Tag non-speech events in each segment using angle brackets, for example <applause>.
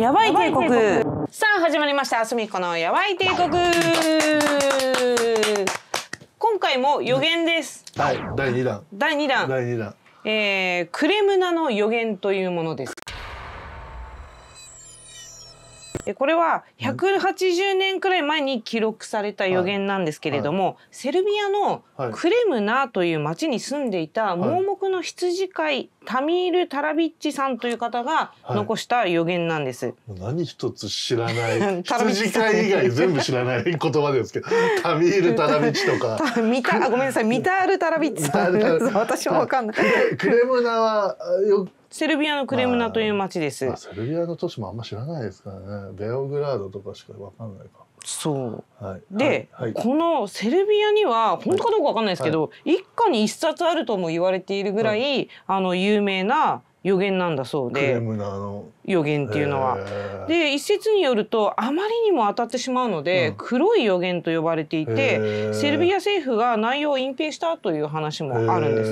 やばい帝国さあ始まりましたあすみこのやばい帝国今回も予言です、はい第二弾第二弾第2弾えー、クレムナの予言というものですでこれは180年くらい前に記録された予言なんですけれども、はいはい、セルビアのクレムナという町に住んでいた盲目の羊飼いタミール・タラビッチさんという方が残した予言なんです。はい、何一つ知らない <laughs> 羊飼い以外全部知らない言葉ですけど <laughs> タミール・タラビッチとか <laughs> ミタごめんなさいミタール・タラビッチさん私も分かんない。クレムナはよセルビアのクレムナという町です、まあ、セルビアの都市もあんま知らないですからねベオグラードとかしかわかんないかそう、はい、で、はい、このセルビアには本当かどうかわかんないですけど、はい、一家に一冊あるとも言われているぐらい、あの有名な予言なんだそうでクレムナの予言っていうのは。で一説によるとあまりにも当たってしまうので、うん、黒い予言と呼ばれていてセルビア政府が内容を隠蔽したという話もあるんで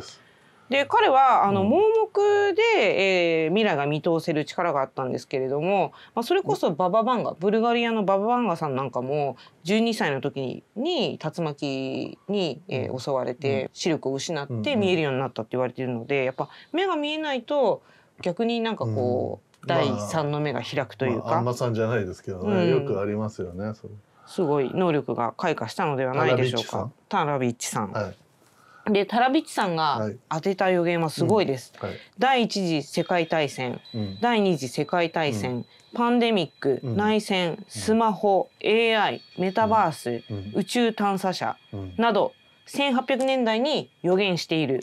すね。で彼はあの盲目で、えー、未来が見通せる力があったんですけれども、まあ、それこそバババンガブルガリアのバババンガさんなんかも12歳の時にに竜巻に、えー、襲われて視力を失って見えるようになったって言われてるのでやっぱ目が見えないと逆になんかこう、うん、第三の目が開くというか。まあ、あんまさんじゃないですけどね、うん、よくありますよね。そすごい能力が開花したのではないでしょうか。タラビッチさん。はいでタラビチさんが当てた予言はすごいです。はいうんはい、第一次世界大戦、うん、第二次世界大戦、うん、パンデミック、内戦、スマホ、AI、メタバース、宇宙探査車など1800年代に予言している。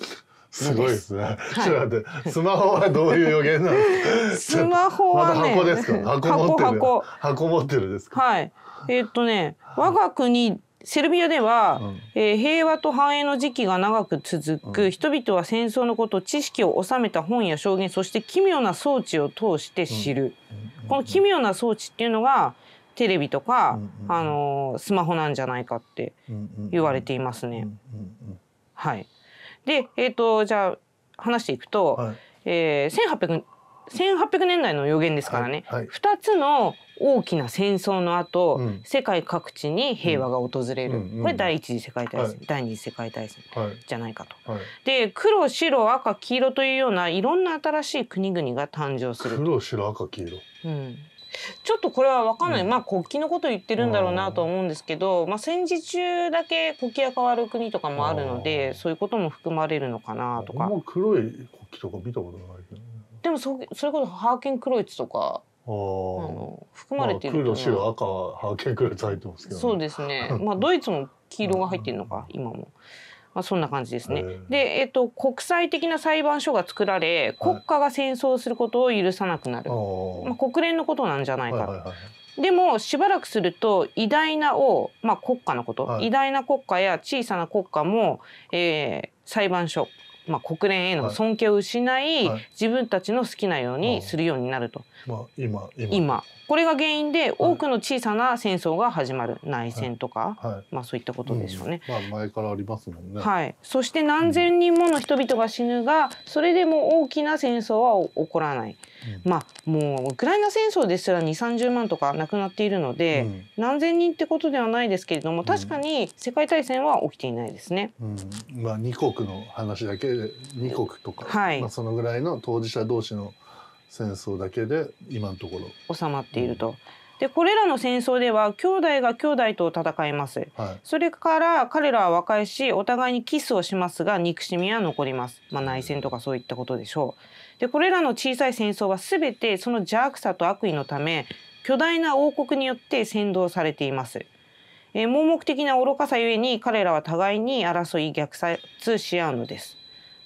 すごいですね。<laughs> ちょっと待って、スマホはどういう予言なの？<laughs> スマホは、ね、箱ですか。箱持ってる。箱箱箱持ってるですはい。えー、っとね、我が国セルビアでは、うん、えー、平和と繁栄の時期が長く続く、うん、人々は戦争のこと知識を収めた本や証言そして奇妙な装置を通して知る、うん、この奇妙な装置っていうのがテレビとか、あのー、スマホなんじゃないかって言われていますね。はい、で、えーと、とじゃあ話していくと、はいえー、1800年代の予言ですからね、はいはい、2つの大きな戦争の後、うん、世界各地に平和が訪れる、うん、これ第一次世界大戦、はい、第二次世界大戦じゃないかと。はい、で黒白赤黄色というようないろんな新しい国々が誕生する。黒白赤黄色、うんちょっとこれは分かんない、うん、まあ国旗のこと言ってるんだろうなと思うんですけど、まあ、戦時中だけ国旗が変わる国とかもあるのでそういうことも含まれるのかなとか。もう黒い国旗とか見たことないけどでもそそれこそハーケンクロイツとかああの含まれていると、まあ、黒白赤ハーケンクロイツ入ってますけど、ね、そうですね <laughs> まあドイツも黄色が入ってるのか今も。まあ、そんな感じですね。で、えっと、国際的な裁判所が作られ、国家が戦争することを許さなくなる。はい、まあ、国連のことなんじゃないか、はいはいはい。でもしばらくすると偉大な王、まあ、国家のこと、はい、偉大な国家や小さな国家も、えー、裁判所まあ、国連への尊敬を失い、はい、自分たちの好きなようにするようになると、まあ、今今これが原因で多くの小さな戦争が始まる、内戦とか、はい、まあ、そういったことでしょうね、うん、まあ、前からありますもんね、はい、そして何千人もの人々が死ぬがそれでも大きな戦争は起こらない。まあもうウクライナ戦争ですら2 3 0万とか亡くなっているので、うん、何千人ってことではないですけれども確かに世界大戦は起きていないですね。うん、まあ、2国の話だけで2国とか、はい、まあ、そのぐらいの当事者同士の戦争だけで今のところ収まっていると。でこれらの戦争では兄弟が兄弟と戦います、はい、それから彼らは和解しお互いにキスをしますが憎しみは残ります、まあ、内戦とかそういったことでしょう。でこれらの小さい戦争は全てその邪悪さと悪意のため巨大な王国によって扇動されています。えー、盲目的な愚かさゆえに彼らは互いに争い虐殺し合うのです。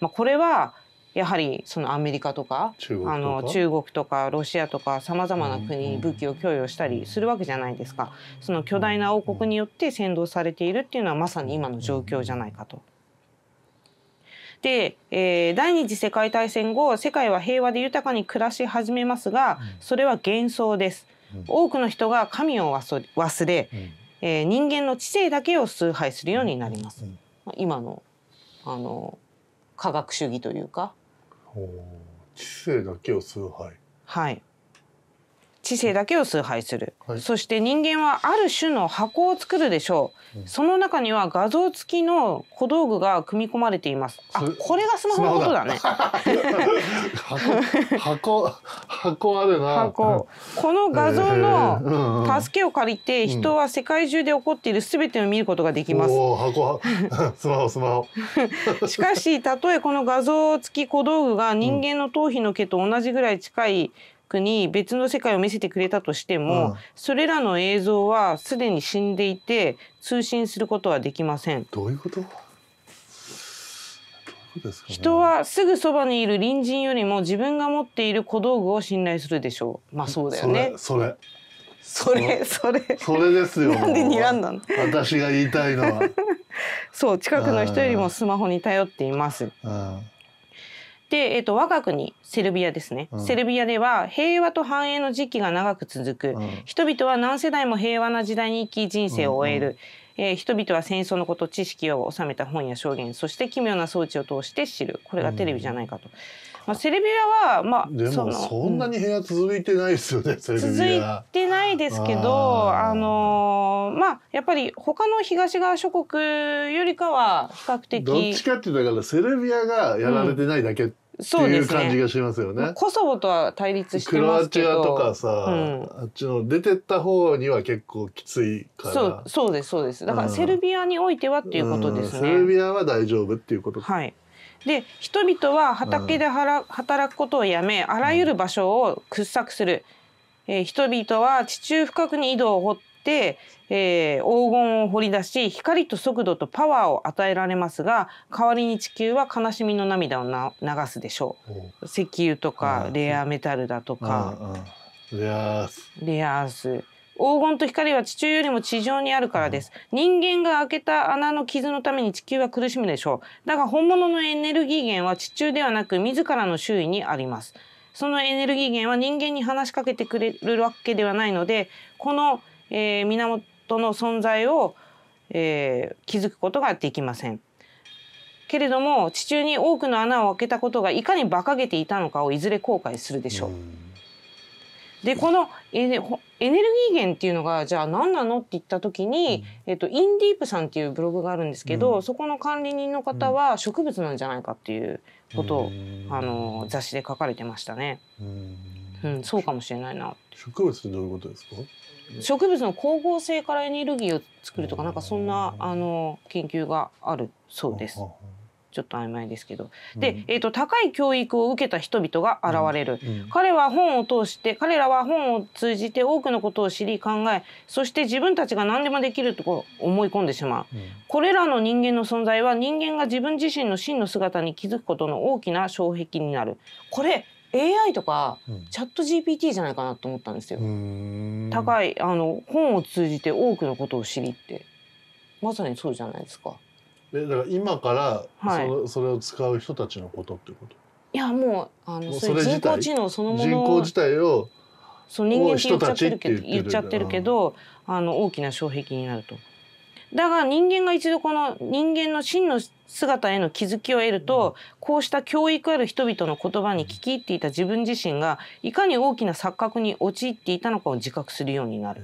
まあ、これはやはりそのアメリカとかあの中国とかロシアとかさまざまな国に武器を供与したりするわけじゃないですか、その巨大な王国によって扇動されているっていうのはまさに今の状況じゃないかと。で、えー、第二次世界大戦後世界は平和で豊かに暮らし始めますが、それは幻想です。多くの人が神を忘れ、えー、人間の知性だけを崇拝するようになります。今のあの科学主義というか。知性だけを崇拝。はい。知性だけを崇拝する、はい、そして人間はある種の箱を作るでしょう、うん、その中には画像付きの小道具が組み込まれていますあこれがスマホのことだね箱箱箱あるな箱この画像の助けを借りて人は世界中で起こっているすべてを見ることができます、うん、箱 <laughs> スマホスマホ <laughs> しかしたとえこの画像付き小道具が人間の頭皮の毛と同じぐらい近いクに別の世界を見せてくれたとしても、うん、それらの映像はすでに死んでいて通信することはできません。どういうことね、人はすぐそばにいる隣人よりも自分が持っている小道具を信頼するでしょうまあそうだよねそれそれそれそれですよなんで睨んだの私が言いたいのは <laughs> そう近くの人よりもスマホに頼っています、うんで、えっと、我が国セルビアですね、うん、セルビアでは平和と繁栄の時期が長く続く、うん、人々は何世代も平和な時代に生き人生を終える、うんえー、人々は戦争のこと知識を収めた本や証言そして奇妙な装置を通して知るこれがテレビじゃないかと、まあ、セルビアはまあでもそんなに部屋続いてないですよね、うん、続いてないですけどあのまあやっぱり他の東側諸国よりかは比較的どっちかっていうとだからセルビアがやられてないだけ、うんそういう感じがしますよね。コソボとは対立してクロアチアとかさ、うん、あっちの出てった方には結構きついから。そうそうですそうです。だからセルビアにおいてはっていうことですね。うんうん、セルビアは大丈夫っていうこと。はい。で人々は畑で働くことをやめあらゆる場所を掘削する、えー、人々は地中深くに井戸を掘って、えー、黄金を掘り出し光と速度とパワーを与えられますが代わりに地球は悲しみの涙をな流すでしょう石油とかレアメタルだとか、レアースレアース黄金と光は地中よりも地上にあるからです。人間が開けた穴の傷のために地球は苦しむでしょう。だが本物のエネルギー源は地中ではなく自らの周囲にあります。そのエネルギー源は人間に話しかけてくれるわけではないので、この、えー、源の存在を、えー、気づくことができません。けれども地中に多くの穴を開けたことがいかに馬鹿げていたのかをいずれ後悔するでしょう。うでこのエネエネルギー源っていうのがじゃあ何なのって言った時に、うん、えっと、インディープさんっていうブログがあるんですけど、うん、そこの管理人の方は植物なんじゃないかっていうことを、あの雑誌で書かれてましたね。うん、そうかもしれないな。植物ってどういうことですか？植物の光合成からエネルギーを作るとかなんかそんなあの研究があるそうです。はははちょっと曖昧ですけど、で、えーと、高い教育を受けた人々が現れる、うんうん、彼は本を通して彼らは本を通じて多くのことを知り考えそして自分たちが何でもできると思い込んでしまう、うん、これらの人間の存在は人間が自分自身の真の姿に気づくことの大きな障壁になるこれ AI とか、チャット GPT じゃないかなと思ったんですよ。高いあの本を通じて多くのことを知りってまさにそうじゃないですか。えだから今からそれ,、はい、それを使う人たちのことってこといやもうあのそれ人工知能そのもの人工自体をそう人間って言っちゃってるけど言っちゃってるけど、あの大きな障壁になると。だが人間が一度この人間の真の姿への気づきを得ると、こうした教育ある人々の言葉に聞き入っていた自分自身がいかに大きな錯覚に陥っていたのかを自覚するようになる。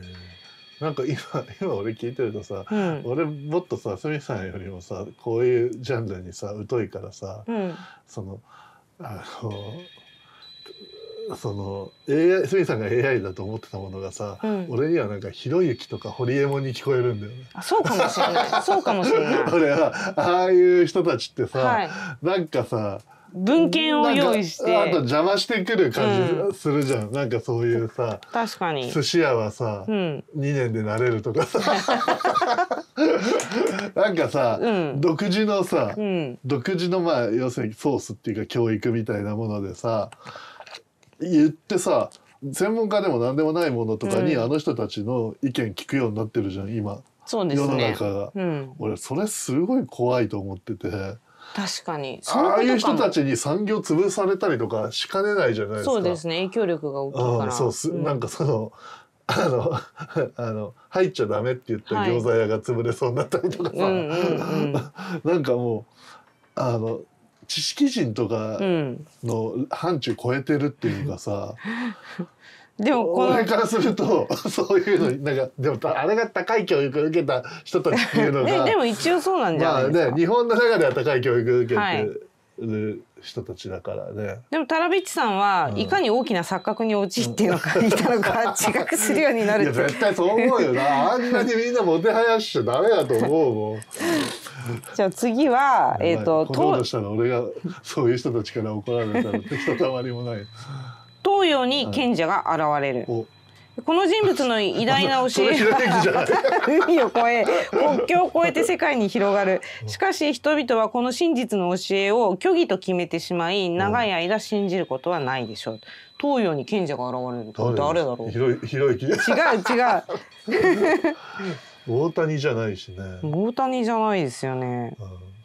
なんか今 <laughs> 今俺聞いてるとさ、うん、俺もっとさ鷲見さんよりもさこういうジャンルにさ疎いからさ、うん、そのあのその AI 鷲見さんが AI だと思ってたものがさ、うん、俺にはなんか「ひろゆき」とか「ホリエモン」に聞こえるんだよね。あそうかもしれないそうかもしれない。<laughs> 俺はああいう人たちってさ、はい、なんかさ文献を用意してあと邪魔してくる感じするじゃん、うん、なんかそういうさ確かに寿司屋はさ、うん、2年でなれるとかさ <laughs> なんかさ、うん、独自のさ、うん、独自のまあ要するにソースっていうか教育みたいなものでさ言ってさ専門家でも何でもないものとかに、あの人たちの意見聞くようになってるじゃん今。そうですね、世の中が、うん、俺それすごい怖いと思ってて確かにああいう人たちに産業潰されたりとかしかねないじゃないですかそうですね影響力が大きいからそうす、うん、なんかその <laughs> あの <laughs> あの入っちゃダメって言った餃子屋が潰れそうになったりとかさ、<laughs> なんかもうあの知識人とかの範疇超えてるっていうかさ、うんでもこの俺からすると <laughs> そういうのなんかでもあれが高い教育を受けた人たちっていうのがでも一応そうなんじゃないですか、まあね、日本の中では高い教育を受けてる人たちだからね、はい、でもタラビッチさんはいかに大きな錯覚に陥っているのか、うん、いたのか自覚するようになるいや絶対そう思うよなあんなにみんなもてはやしちゃダメだと思うもん。<laughs> じゃあ次はえっ、ー、と。どのしたの俺がそういう人たちから怒られたらひとたまりもない。東洋に賢者が現れる。はいこの人物の偉大な教えは海を越え国境を越えて世界に広がるしかし人々はこの真実の教えを虚偽と決めてしまい長い間信じることはないでしょう東洋に賢者が現れる誰だろう広い広い違う違う <laughs> 大谷じゃないしね大谷じゃないですよね、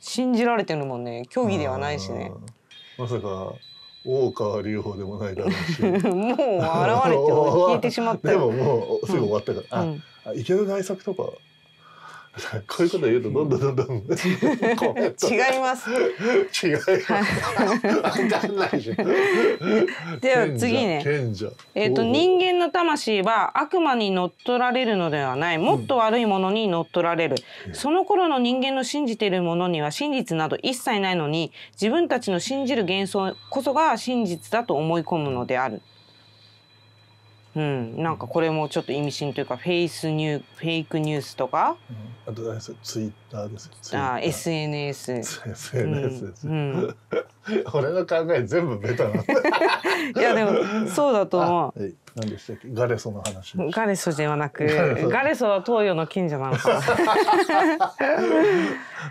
信じられてるもんね虚偽ではないしねまさか大川隆法でもないだろうし <laughs> もう現れて消えてしまった <laughs> でももうすぐ終わったから、うん、池田大作とか <laughs> こういうこと言うとどんどんどんどん <laughs> 違います。違います。<laughs> では次ね。えっ、ー、と人間の魂は悪魔に乗っ取られるのではない、もっと悪いものに乗っ取られる。うん、その頃の人間の信じているものには真実など一切ないのに、自分たちの信じる幻想こそが真実だと思い込むのである。うん、なんかこれもちょっと意味深というかフェイスニューフェイクニュースとか、うん、あとですツイッターですあ SNS <laughs> SNS です、うん、うん、<laughs> 俺の考え全部ベタなんだいやでもそうだと思う。何でしたっけガレソの話ガレソではなくガレソは東洋の近所なのかな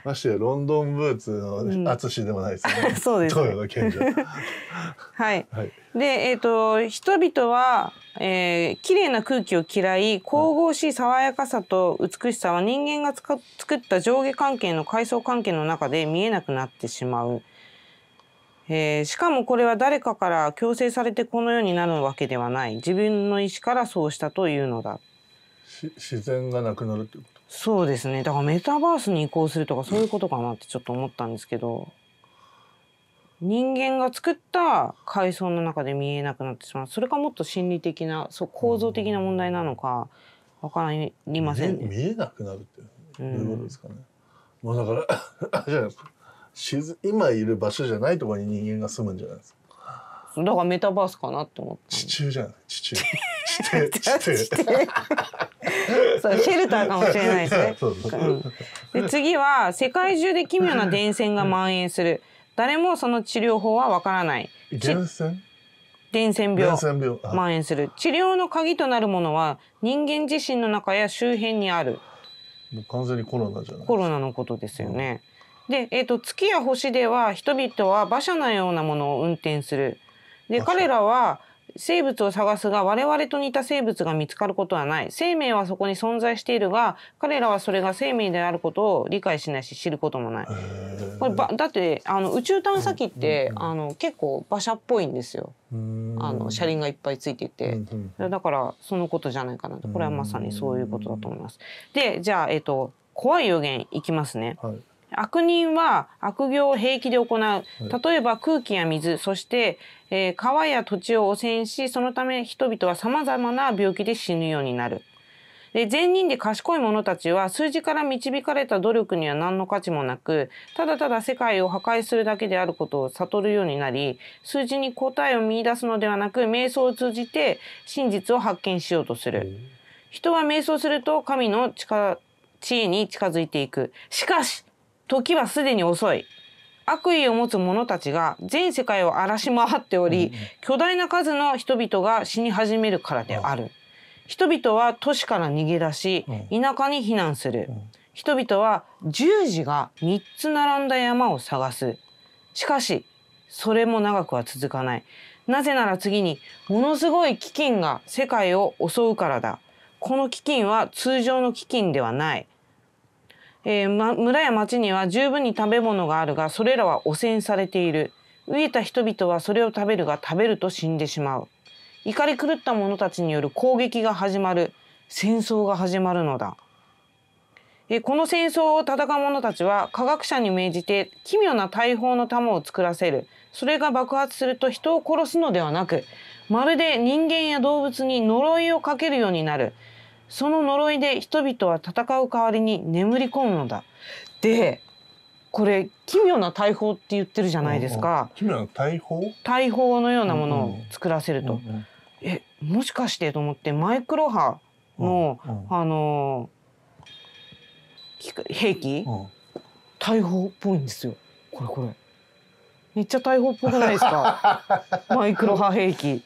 ましてやロンドンブーツのしでもないですね、うん、そうです、東洋の近所 <laughs> はい、はい、でえっ、ー、と人々は、えー、れいな空気を嫌い神々しい爽やかさと美しさは人間がつか作った上下関係の階層関係の中で見えなくなってしまうえー、しかもこれは誰かから強制されてこのようになるわけではない自分の意思からそうしたというのだ自然がなくなるってことそうですねだからメタバースに移行するとかそういうことかなってちょっと思ったんですけど人間が作った階層の中で見えなくなってしまうそれかもっと心理的なそう構造的な問題なのか分かりませんね。見えなくなるってどういうことですかね。うん、まあだから <coughs> じゃ今いる場所じゃないところに人間が住むんじゃないですかだからメタバースかなって思って地中じゃない地中地底 <laughs> 地底そうシェルターかもしれないですね、<laughs> うん、で次は世界中で奇妙な伝染が蔓延する誰もその治療法はわからない伝染伝染病蔓延する治療の鍵となるものは人間自身の中や周辺にあるもう完全にコロナじゃないコロナのことですよね、うんで、えーと、月や星では人々は馬車のようなものを運転する。で彼らは生物を探すが我々と似た生物が見つかることはない。生命はそこに存在しているが彼らはそれが生命であることを理解しないし知ることもない。こればだってあの宇宙探査機って、あの結構馬車っぽいんですよ。あの車輪がいっぱいついていて、だからそのことじゃないかなとこれはまさにそういうことだと思います。でじゃあ、えーと、と怖い予言いきますね。はい悪人は悪行を平気で行う。例えば空気や水、そして、えー、川や土地を汚染し、そのため人々は様々な病気で死ぬようになる。で善人で賢い者たちは数字から導かれた努力には何の価値もなくただただ世界を破壊するだけであることを悟るようになり数字に答えを見いだすのではなく瞑想を通じて真実を発見しようとする人は瞑想すると神の力知恵に近づいていくしかし時はすでに遅い。悪意を持つ者たちが全世界を荒らし回っており、巨大な数の人々が死に始めるからである。人々は都市から逃げ出し、田舎に避難する。人々は十字が3つ並んだ山を探す。しかし、それも長くは続かない。なぜなら次に、ものすごい飢饉が世界を襲うからだ。この飢饉は通常の飢饉ではない。えーま、村や町には十分に食べ物があるがそれらは汚染されている飢えた人々はそれを食べるが食べると死んでしまう怒り狂った者たちによる攻撃が始まる戦争が始まるのだえこの戦争を戦う者たちは科学者に命じて奇妙な大砲の弾を作らせるそれが爆発すると人を殺すのではなくまるで人間や動物に呪いをかけるようになるその呪いで人々は戦う代わりに眠り込むのだ。でこれ奇妙な大砲って言ってるじゃないですか。うん奇妙な大砲大砲のようなものを作らせると。うんうん、えもしかしてと思ってマイクロ波の、うんうん、あのー、兵器、うん、大砲っぽいんですよこれこれ。めっちゃ大砲っぽくないですか <laughs> マイクロ波兵器。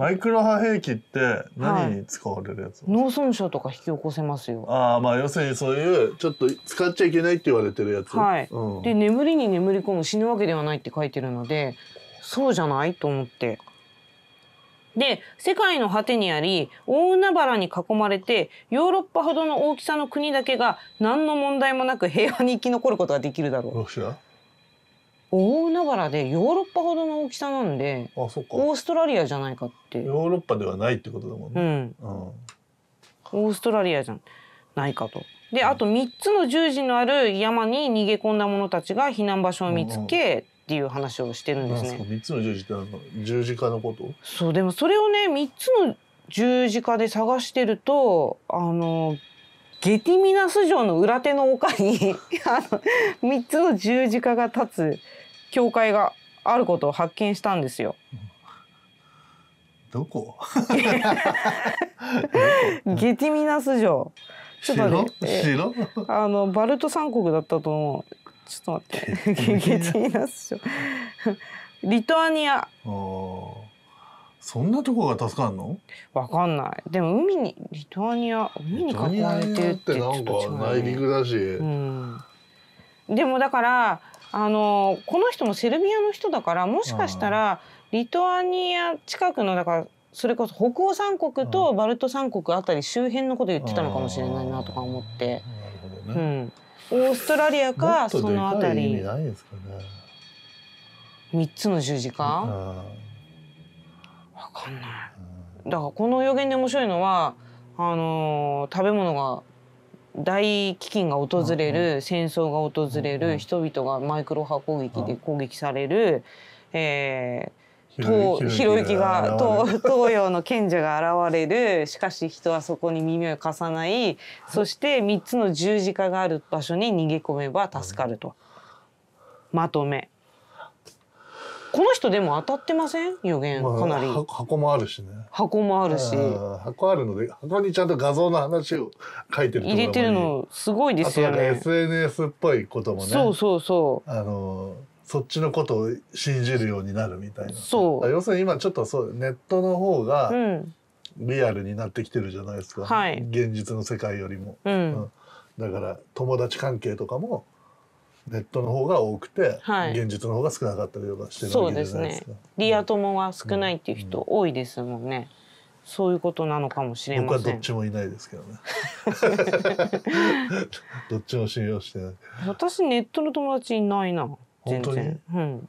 マイクロ波兵器って何に使われるやつ、はい、脳損傷とか引き起こせますよ。ああまあ要するにそういうちょっと使っちゃいけないって言われてるやつ。はい。うん、で眠りに眠り込む死ぬわけではないって書いてるのでそうじゃないと思って。で世界の果てにあり大海原に囲まれてヨーロッパほどの大きさの国だけが何の問題もなく平和に生き残ることができるだろう。ロシア大海原でヨーロッパほどの大きさなんであそっかオーストラリアじゃないかってヨーロッパではないってことだもんうね、んうんオーストラリアじゃないかと。であと3つの十字のある山に逃げ込んだ者たちが避難場所を見つけっていう話をしてるんですなんすかね。三つの十字ってあの十字架のことそうでもそれをね3つの十字架で探してるとあのゲティミナス城の裏手の丘に <laughs> あの3つの十字架が立つ教会があることを発見したんですよ。どこ？<laughs> ゲティミナス城。ちょっと待って。あのバルト三国だったと思う。ちょっと待って。ゲティミナス城。リトアニア。そんなとこが助かるの？わかんない。でも海にリトアニア海に囲まれてるってちょっと違う、ね、内陸だし。うん。でもだからあのこの人もセルビアの人だからもしかしたらリトアニア近くのだからそれこそ北欧三国とバルト三国あたり周辺のこと言ってたのかもしれないなとか思って。オーストラリアかそのあたり。三、つの十字架。分かんない。だからこの予言で面白いのはあのー、食べ物が大飢饉が訪れる戦争が訪れる人々がマイクロ波攻撃で攻撃される、えひろゆきが <laughs> 東洋の賢者が現れるしかし人はそこに耳を貸さないそして3つの十字架がある場所に逃げ込めば助かるとまとめ。この人でも当たってません予言、かなり箱もあるしね箱もあるし箱あるので箱にちゃんと画像の話を書いてる入れてるのすごいですよね SNS っぽいこともねそうそうそうあのそっちのことを信じるようになるみたいなそう要するに今ちょっとそうネットの方がリアルになってきてるじゃないですか、うん、現実の世界よりも、はい、うん、だから友達関係とかもネットの方が多くて、はい、現実の方が少なかったりとかしてるわけですそうですね。リア友が少ないっていう人多いですもんね。うんうん、そういうことなのかもしれません。僕はどっちもいないですけどね。<laughs> どっちも信用してない。私ネットの友達いないな。全然。うん、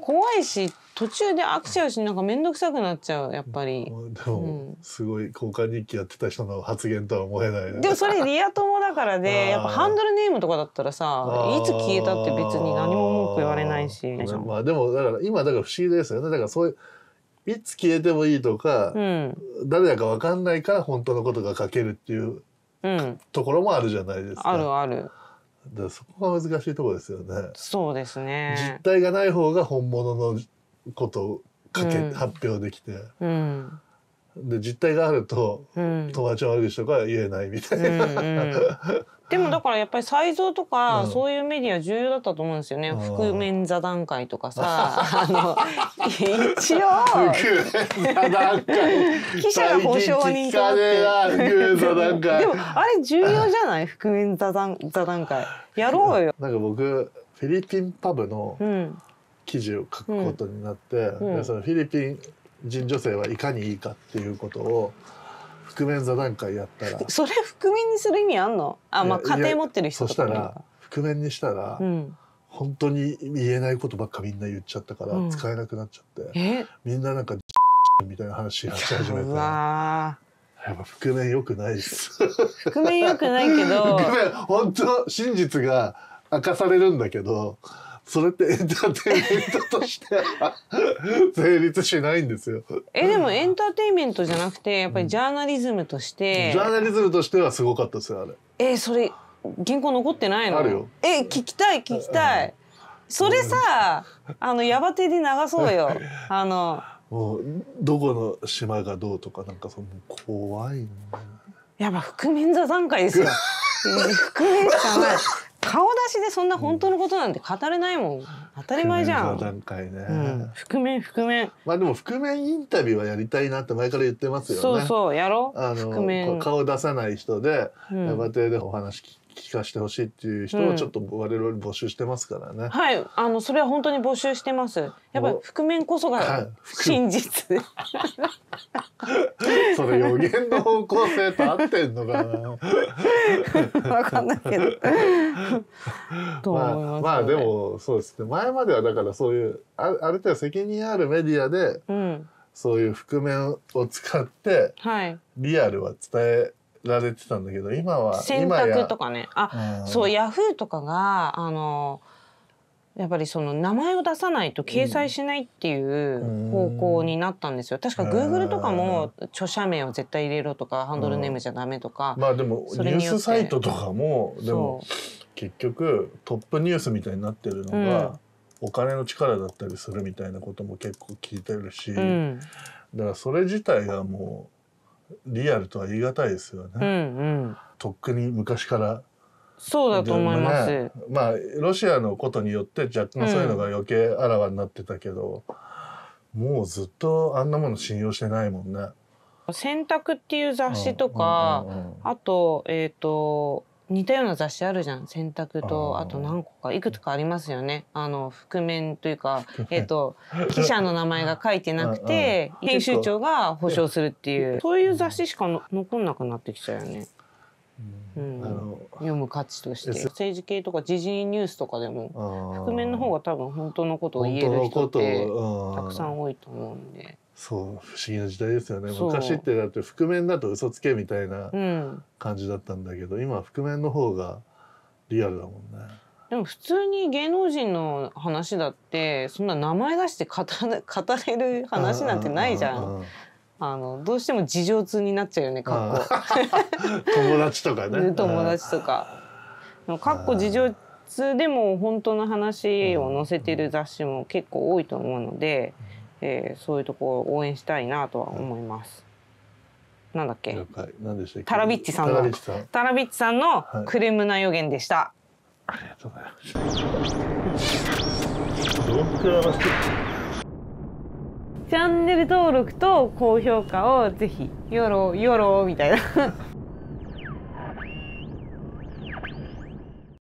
怖いし途中で握手しなんか面倒くさくなっちゃうやっぱりでも、すごい交換日記やってた人の発言とは思えない、ね、でもそれリア友だからで <laughs> やっぱハンドルネームとかだったらさいつ消えたって別に何も文句言われないしまあでもだから今だから不思議ですよねだからそういういつ消えてもいいとか、うん、誰だか分かんないから本当のことが書けるっていう、うん、ところもあるじゃないですか。あるあるで、そこが難しいところですよね。そうですね。実態がない方が本物のことをかけ、うん、発表できて、うん、で実態があると、友達の悪口とかは言えないみたいなうん、でもだからやっぱり才蔵とかそういうメディア重要だったと思うんですよね、うん、覆面座談会とかさ <laughs> あの一応記者が保証人とあってでもあれ重要じゃない覆面座談座談会やろうよなんか僕フィリピンパブの記事を書くことになって、うん、そのフィリピン人女性はいかにいいかっていうことを覆面座談会やったらそれ覆面にする意味あんのあ、まあ、家庭持ってる人そしたら覆面にしたら、うん、本当に言えないことばっかみんな言っちゃったから使えなくなっちゃって、うん、みんななんか <laughs> みたいな話し始めて。やっぱ覆面良くないです。覆面良くないけど。覆 <laughs> 面本当真実が明かされるんだけど、それってエンターテインメントとして <laughs> 成立しないんですよ。えでもエンターテインメントじゃなくてやっぱりジャーナリズムとして、うん、ジャーナリズムとしてはすごかったですよあれ。えそれ原稿残ってないの？あるよ。え聞きたい聞きたい。それさ、あのヤバテで流そうよ。あの。もうどこの島がどうとかなんかその怖いね。やっぱ覆面座談会ですよ。<laughs> 覆面じゃない。顔出しでそんな本当のことなんて語れないもん、当たり前じゃん、ねうん、覆面覆面まあでも覆面インタビューはやりたいなって前から言ってますよねそうそうやろあの覆面顔出さない人で、うん、バテでお話聞聞かせてほしいっていう人はちょっと我々募集してますからね、うん、はいあのそれは本当に募集してますやっぱり覆面こそが真実、はい、それ予言の方向性と合ってんのかな <laughs> わかんないけど <laughs> まあ、まあでもそうですね前まではだからそういうあある程度責任あるメディアで、うん、そういう覆面を使って、はい、リアルは伝えられてたんだけど今は洗濯とかねあ、うそうヤフーとかがあのやっぱりその名前を出さないと掲載しないっていう方向になったんですよ。確かグーグルとかも著者名を絶対入れろとか、ハンドルネームじゃダメとか。まあでもニュースサイトとかもでも結局トップニュースみたいになってるのが、お金の力だったりするみたいなことも結構聞いてるし、だからそれ自体がもう。リアルとは言い難いですよね。うんうん、とっくに昔からそうだと思います、ね、まあロシアのことによって若干そういうのが余計あらわになってたけど、うん、もうずっとあんなもの信用してないもんね。選択っていう雑誌とか、あとえっ、ー、と似たような雑誌あるじゃん洗濯とあと何個かいくつかありますよねあの覆面というか、えーと、<laughs> 記者の名前が書いてなくて編集長が保証するっていうそういう雑誌しか残んなくなってきちゃうよね。うん、うん、読む価値として政治系とか時事ニュースとかでも覆面の方が多分本当のことを言える人ってたくさん多いと思うんで。そう不思議な時代ですよね昔ってだって覆面だと嘘つけみたいな感じだったんだけど、うん、今覆面の方がリアルだもんねでも普通に芸能人の話だってそんな名前出して語 <laughs> 語れる話なんてないじゃん。あのどうしても事情通になっちゃうよねかっこ友達とかね <laughs> 友達とかかっこ事情通でも本当の話を載せてる雑誌も結構多いと思うので、うんえー、そういうとこを応援したいなとは思います。うん、なんだっけタラビッチさんのタラビッチさんのクレムな予言でした、はい、ありがとうございますチャンネル登録と高評価をぜひよろよろみたいな